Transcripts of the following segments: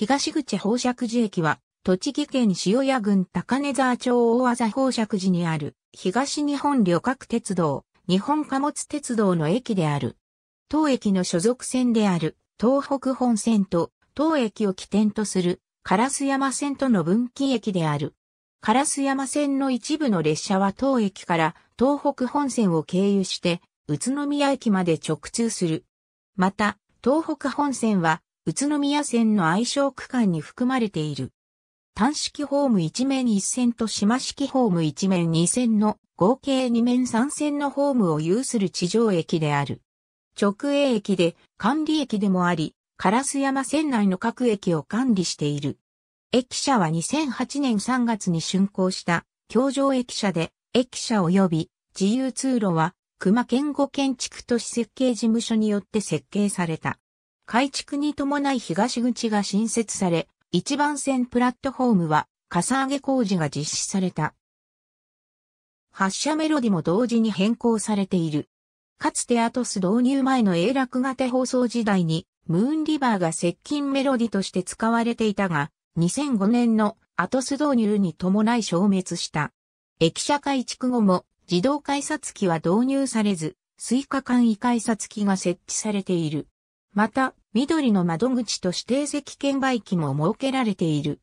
東口宝石寺駅は、栃木県塩谷郡高根沢町大和宝石寺にある、東日本旅客鉄道、日本貨物鉄道の駅である。当駅の所属線である、東北本線と、当駅を起点とする、烏山線との分岐駅である。烏山線の一部の列車は当駅から東北本線を経由して、宇都宮駅まで直通する。また、東北本線は宇都宮線の愛称区間に含まれている。単式ホーム1面1線と島式ホーム1面2線の合計2面3線のホームを有する地上駅である。直営駅で管理駅でもあり、烏山線内の各駅を管理している。駅舎は2008年3月に竣工した京上駅舎で、駅舎及び自由通路は熊健吾建築都市設計事務所によって設計された。改築に伴い東口が新設され、一番線プラットフォームは、かさ上げ工事が実施された。発車メロディも同時に変更されている。かつてアトス導入前の永楽型放送時代に、ムーンリバーが接近メロディとして使われていたが、2005年のアトス導入に伴い消滅した。駅舎改築後も自動改札機は導入されず、水下簡易改札機が設置されている。また、緑の窓口と指定席券売機も設けられている。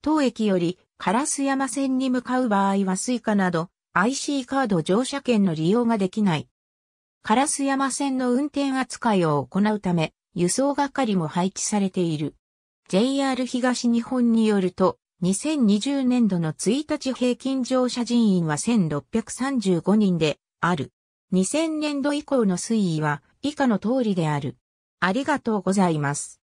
当駅より、烏山線に向かう場合は Suica など、IC カード乗車券の利用ができない。烏山線の運転扱いを行うため、輸送係も配置されている。JR 東日本によると、2020年度の1日平均乗車人員は1635人である。2000年度以降の推移は以下の通りである。ありがとうございます。